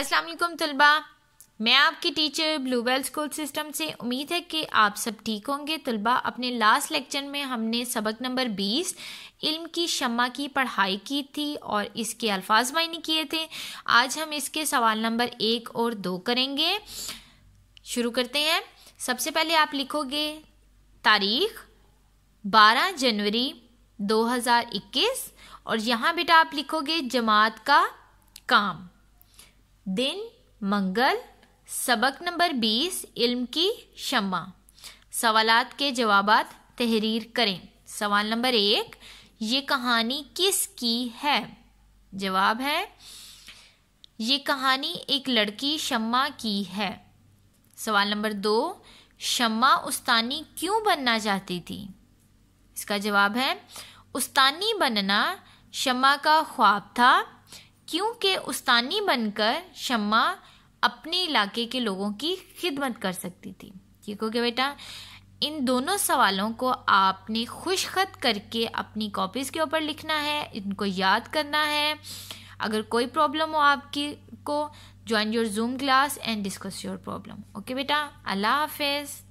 असलम तलबा मैं आपकी टीचर ब्लूबेल स्कूल सिस्टम से उम्मीद है कि आप सब ठीक होंगे तलबा अपने लास्ट लेक्चर में हमने सबक नंबर 20 इल्म की शमा की पढ़ाई की थी और इसके अल्फाज मायने किए थे आज हम इसके सवाल नंबर एक और दो करेंगे शुरू करते हैं सबसे पहले आप लिखोगे तारीख 12 जनवरी 2021 और यहाँ बेटा आप लिखोगे जमात का काम दिन मंगल सबक नंबर बीस इल्म की शमा सवालात के जवाब तहरीर करें सवाल नंबर एक ये कहानी किसकी है जवाब है ये कहानी एक लड़की शम्मा की है सवाल नंबर दो शम्मा उस्तानी क्यों बनना चाहती थी इसका जवाब है उस्तानी बनना शम्मा का ख्वाब था क्योंकि उस्तानी बनकर शम्मा अपने इलाके के लोगों की खिदमत कर सकती थी ठीक हो गया बेटा इन दोनों सवालों को आपने खुश खत करके अपनी कॉपीज़ के ऊपर लिखना है इनको याद करना है अगर कोई प्रॉब्लम हो आपकी को join your zoom class and discuss your problem okay बेटा अल्लाह हाफिज़